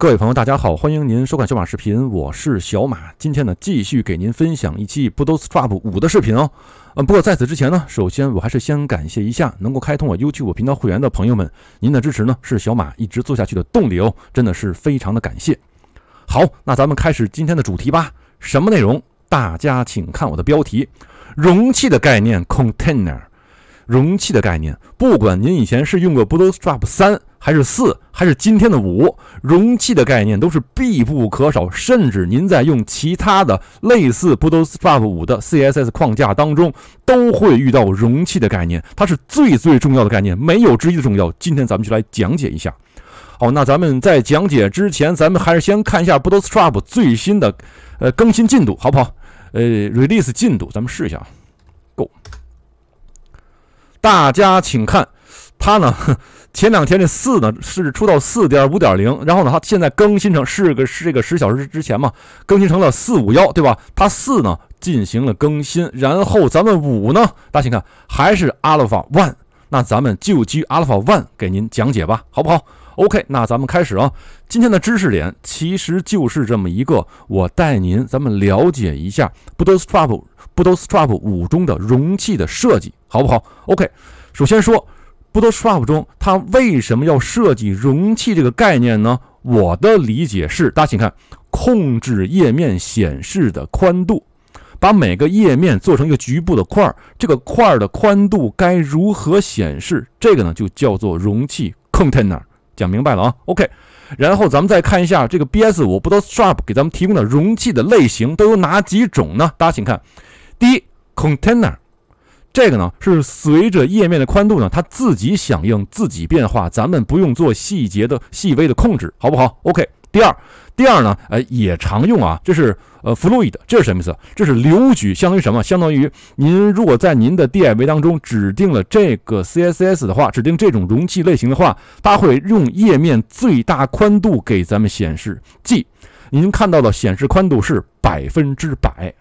各位朋友，大家好，欢迎您收看小马视频，我是小马。今天呢，继续给您分享一期 Bootstrap 五的视频哦。嗯，不过在此之前呢，首先我还是先感谢一下能够开通我 YouTube 频道会员的朋友们，您的支持呢是小马一直做下去的动力哦，真的是非常的感谢。好，那咱们开始今天的主题吧。什么内容？大家请看我的标题：容器的概念 （Container）。容器的概念，不管您以前是用过 Bootstrap 三还是四，还是今天的五，容器的概念都是必不可少。甚至您在用其他的类似 Bootstrap 五的 CSS 框架当中，都会遇到容器的概念，它是最最重要的概念，没有之一的重要。今天咱们就来讲解一下。好，那咱们在讲解之前，咱们还是先看一下 Bootstrap 最新的，呃，更新进度，好不好？呃，release 进度，咱们试一下，go。大家请看，它呢，前两天这四呢是出到四点五点零，然后呢它现在更新成是个是这个十小时之前嘛，更新成了四五幺，对吧？它四呢进行了更新，然后咱们五呢，大家请看还是 Alpha One，那咱们就基于 Alpha One 给您讲解吧，好不好？OK，那咱们开始啊。今天的知识点其实就是这么一个，我带您咱们了解一下 Bootstrap Bootstrap 五中的容器的设计，好不好？OK，首先说 Bootstrap 中它为什么要设计容器这个概念呢？我的理解是，大家请看，控制页面显示的宽度，把每个页面做成一个局部的块儿，这个块儿的宽度该如何显示？这个呢，就叫做容器 Container。讲明白了啊，OK，然后咱们再看一下这个 BS 五 Bootstrap 给咱们提供的容器的类型都有哪几种呢？大家请看，第一，Container。这个呢是随着页面的宽度呢，它自己响应自己变化，咱们不用做细节的细微的控制，好不好？OK。第二，第二呢，呃，也常用啊，这是呃，fluid，这是什么意思？这是流举，相当于什么？相当于您如果在您的 D I Y 当中指定了这个 C S S 的话，指定这种容器类型的话，它会用页面最大宽度给咱们显示。即您看到的显示宽度是百分之百。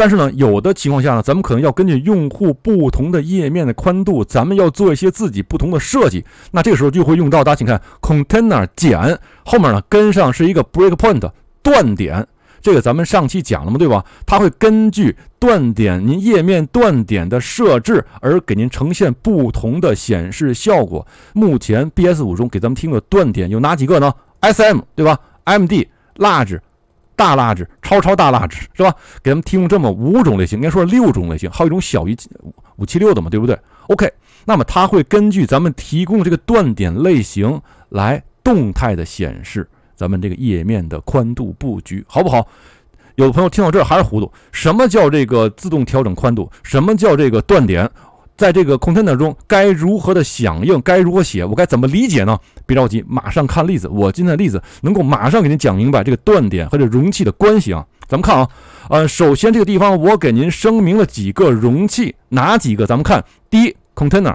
但是呢，有的情况下呢，咱们可能要根据用户不同的页面的宽度，咱们要做一些自己不同的设计。那这个时候就会用到，大家请看 container 减后面呢跟上是一个 breakpoint 断点，这个咱们上期讲了嘛，对吧？它会根据断点您页面断点的设置而给您呈现不同的显示效果。目前 B S 五中给咱们听的断点有哪几个呢？S M 对吧？M D large。大蜡质、超超大蜡质，是吧？给咱们提供这么五种类型，应该说六种类型，还有一种小于五七六的嘛，对不对？OK，那么它会根据咱们提供这个断点类型来动态的显示咱们这个页面的宽度布局，好不好？有的朋友听到这儿还是糊涂，什么叫这个自动调整宽度？什么叫这个断点？在这个 container 中该如何的响应，该如何写，我该怎么理解呢？别着急，马上看例子。我今天的例子能够马上给您讲明白这个断点和这容器的关系啊。咱们看啊，呃，首先这个地方我给您声明了几个容器，哪几个？咱们看，第一 container，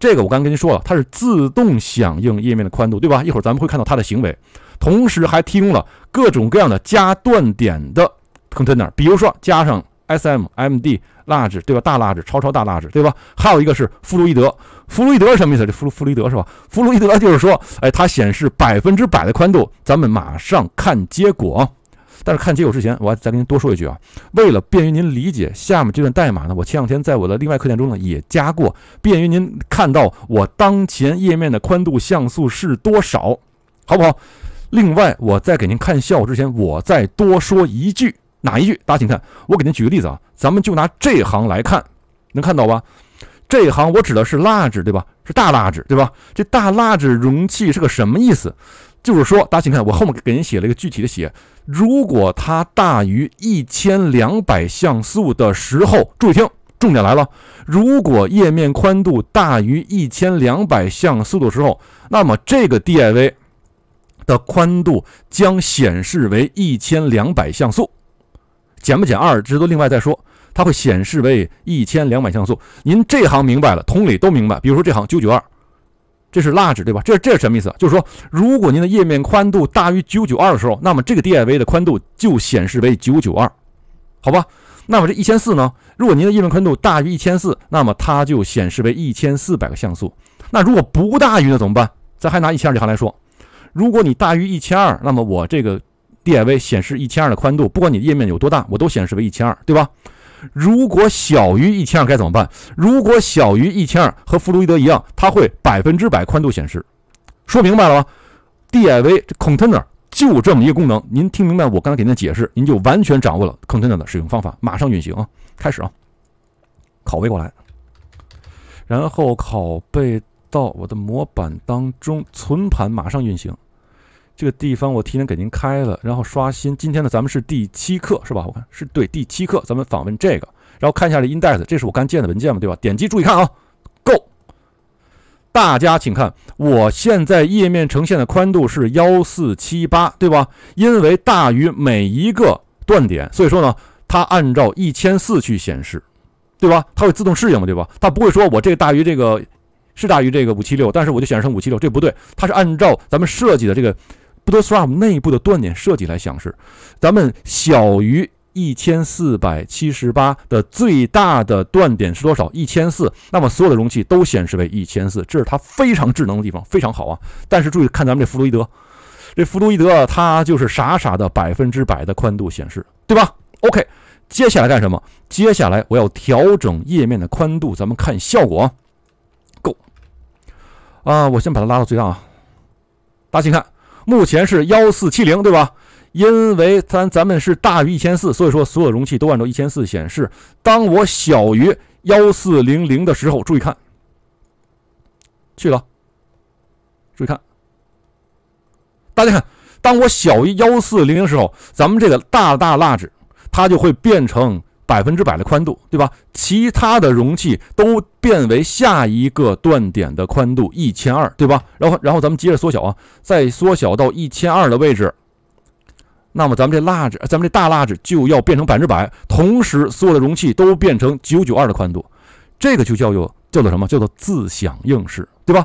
这个我刚跟您说了，它是自动响应页面的宽度，对吧？一会儿咱们会看到它的行为，同时还提供了各种各样的加断点的 container，比如说加上。S M M D large 对吧？大蜡值，超超大蜡值对吧？还有一个是弗洛伊德，弗洛伊德什么意思？这弗弗洛伊德是吧？弗洛伊德就是说，哎，它显示百分之百的宽度，咱们马上看结果。但是看结果之前，我再跟您多说一句啊，为了便于您理解，下面这段代码呢，我前两天在我的另外课件中呢也加过，便于您看到我当前页面的宽度像素是多少，好不好？另外，我在给您看效果之前，我再多说一句。哪一句？大家请看，我给您举个例子啊，咱们就拿这行来看，能看到吧？这行我指的是蜡纸，对吧？是大蜡纸，对吧？这大蜡纸容器是个什么意思？就是说，大家请看，我后面给您写了一个具体的写：如果它大于一千两百像素的时候，注意听，重点来了，如果页面宽度大于一千两百像素的时候，那么这个 DIV 的宽度将显示为一千两百像素。减不减二，这都另外再说。它会显示为一千两百像素。您这行明白了，同理都明白。比如说这行九九二，这是拉纸，对吧？这这是什么意思？就是说，如果您的页面宽度大于九九二的时候，那么这个 div 的宽度就显示为九九二，好吧？那么这一千四呢？如果您的页面宽度大于一千四，那么它就显示为一千四百个像素。那如果不大于呢怎么办？咱还拿一千这行来说，如果你大于一千二，那么我这个。div 显示一千二的宽度，不管你页面有多大，我都显示为一千二，对吧？如果小于一千二该怎么办？如果小于一千二，和弗洛伊德一样，它会百分之百宽度显示。说明白了吗？div container 就这么一个功能。您听明白我刚才给您的解释，您就完全掌握了 container 的使用方法。马上运行啊，开始啊，拷贝过来，然后拷贝到我的模板当中，存盘，马上运行。这个地方我提前给您开了，然后刷新。今天呢，咱们是第七课，是吧？我看是对，第七课。咱们访问这个，然后看一下这 index，这是我刚建的文件嘛，对吧？点击，注意看啊，Go。大家请看，我现在页面呈现的宽度是幺四七八，对吧？因为大于每一个断点，所以说呢，它按照一千四去显示，对吧？它会自动适应嘛，对吧？它不会说我这个大于这个是大于这个五七六，但是我就显示成五七六，这不对。它是按照咱们设计的这个。b o t s t r a 内部的断点设计来显示，咱们小于一千四百七十八的最大的断点是多少？一千四，那么所有的容器都显示为一千四，这是它非常智能的地方，非常好啊。但是注意看咱们这弗洛伊德，这弗洛伊德它就是傻傻的百分之百的宽度显示，对吧？OK，接下来干什么？接下来我要调整页面的宽度，咱们看效果。Go，啊，我先把它拉到最大啊，大家请看。目前是幺四七零，对吧？因为咱咱们是大于一千四，所以说所有容器都按照一千四显示。当我小于幺四零零的时候，注意看，去了，注意看，大家看，当我小于幺四零零时候，咱们这个大大蜡纸它就会变成。百分之百的宽度，对吧？其他的容器都变为下一个断点的宽度一千二，对吧？然后，然后咱们接着缩小啊，再缩小到一千二的位置，那么咱们这蜡纸，咱们这大蜡纸就要变成百分之百，同时所有的容器都变成九九二的宽度，这个就叫有叫做什么？叫做自响应式，对吧？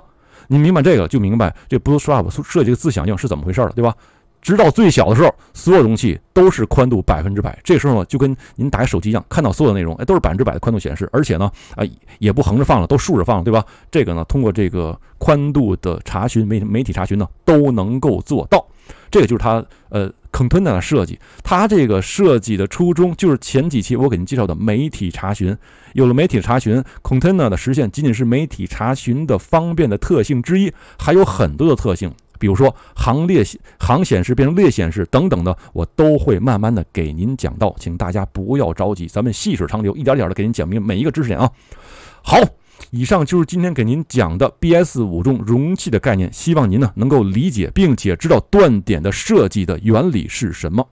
你明白这个就明白这 Bootstrap 设计的自响应是怎么回事了，对吧？直到最小的时候，所有容器都是宽度百分之百。这时候呢，就跟您打开手机一样，看到所有的内容，哎，都是百分之百的宽度显示。而且呢，啊，也不横着放了，都竖着放了，对吧？这个呢，通过这个宽度的查询媒媒体查询呢，都能够做到。这个就是它呃，container 的设计。它这个设计的初衷就是前几期我给您介绍的媒体查询。有了媒体查询，container 的实现仅仅是媒体查询的方便的特性之一，还有很多的特性。比如说行列行显示变成列显示等等的，我都会慢慢的给您讲到，请大家不要着急，咱们细水长流，一点点的给您讲明每一个知识点啊。好，以上就是今天给您讲的 B S 五中容器的概念，希望您呢能够理解并且知道断点的设计的原理是什么。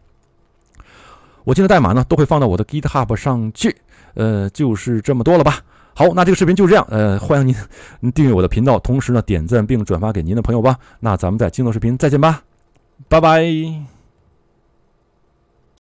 我今天的代码呢都会放到我的 Git Hub 上去，呃，就是这么多了吧。好，那这个视频就这样，呃，欢迎您订阅我的频道，同时呢点赞并转发给您的朋友吧。那咱们在今后视频再见吧，拜拜。